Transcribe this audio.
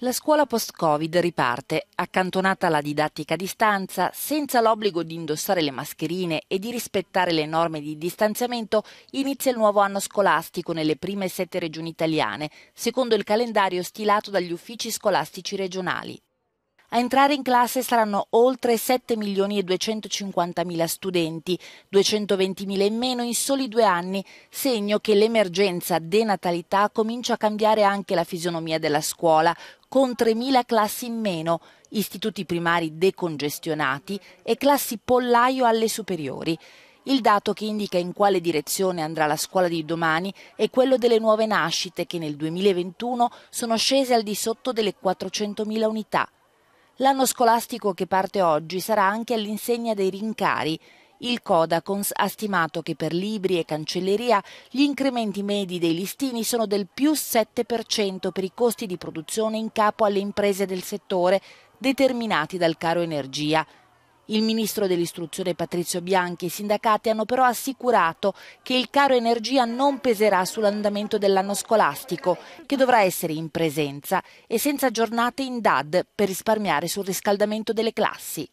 La scuola post-Covid riparte, accantonata la didattica a distanza, senza l'obbligo di indossare le mascherine e di rispettare le norme di distanziamento, inizia il nuovo anno scolastico nelle prime sette regioni italiane, secondo il calendario stilato dagli uffici scolastici regionali. A entrare in classe saranno oltre 7 milioni e 250 mila studenti, 220 mila in meno in soli due anni, segno che l'emergenza denatalità comincia a cambiare anche la fisionomia della scuola, con 3 mila classi in meno, istituti primari decongestionati e classi pollaio alle superiori. Il dato che indica in quale direzione andrà la scuola di domani è quello delle nuove nascite che nel 2021 sono scese al di sotto delle 400.000 unità. L'anno scolastico che parte oggi sarà anche all'insegna dei rincari. Il Codacons ha stimato che per libri e cancelleria gli incrementi medi dei listini sono del più 7% per i costi di produzione in capo alle imprese del settore, determinati dal caro energia. Il ministro dell'istruzione Patrizio Bianchi e i sindacati hanno però assicurato che il caro energia non peserà sull'andamento dell'anno scolastico, che dovrà essere in presenza e senza giornate in DAD per risparmiare sul riscaldamento delle classi.